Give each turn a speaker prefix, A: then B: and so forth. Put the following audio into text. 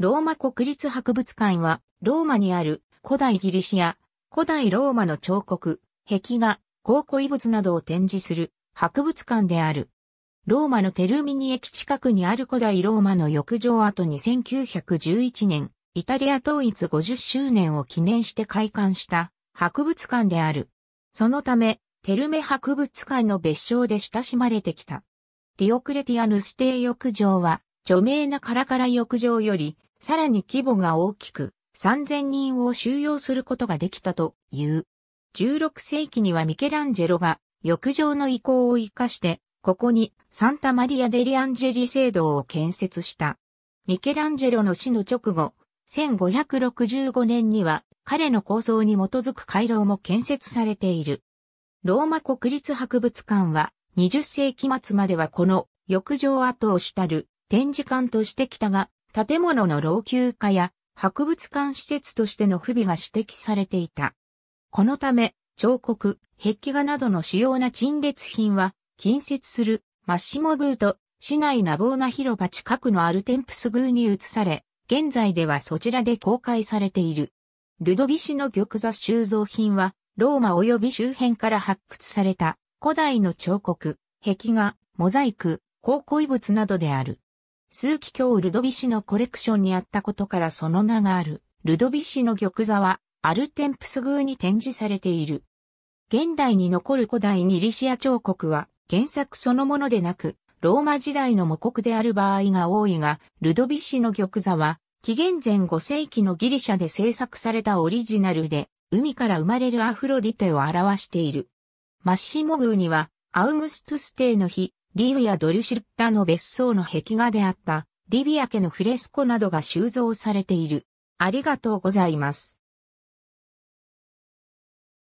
A: ローマ国立博物館は、ローマにある古代ギリシア、古代ローマの彫刻、壁画、考古遺物などを展示する博物館である。ローマのテルミニ駅近くにある古代ローマの浴場跡に1911年、イタリア統一50周年を記念して開館した博物館である。そのため、テルメ博物館の別称で親しまれてきた。ディオクレティアヌステイ。浴場は、著名なカラカラ浴場よりさらに規模が大きく、3000人を収容することができたという。16世紀にはミケランジェロが浴場の意向を活かして、ここにサンタマリア・デリアンジェリ聖堂を建設した。ミケランジェロの死の直後、1565年には彼の構想に基づく回廊も建設されている。ローマ国立博物館は20世紀末まではこの浴場跡を主たる展示館としてきたが、建物の老朽化や博物館施設としての不備が指摘されていた。このため、彫刻、壁画などの主要な陳列品は、近接するマッシモグート、市内ナボーナ広場近くのアルテンプス宮に移され、現在ではそちらで公開されている。ルドビシの玉座収蔵品は、ローマ及び周辺から発掘された古代の彫刻、壁画、モザイク、考古遺物などである。数奇鏡ルドビ氏のコレクションにあったことからその名がある、ルドビ氏の玉座は、アルテンプス宮に展示されている。現代に残る古代ニリシア彫刻は、原作そのものでなく、ローマ時代の模国である場合が多いが、ルドビ氏の玉座は、紀元前5世紀のギリシャで制作されたオリジナルで、海から生まれるアフロディテを表している。マッシモ宮には、アウグストゥス帝の日、リウやドリシュッラの別荘の壁画であった、リビア家のフレスコなどが収蔵されている。ありがとうございます。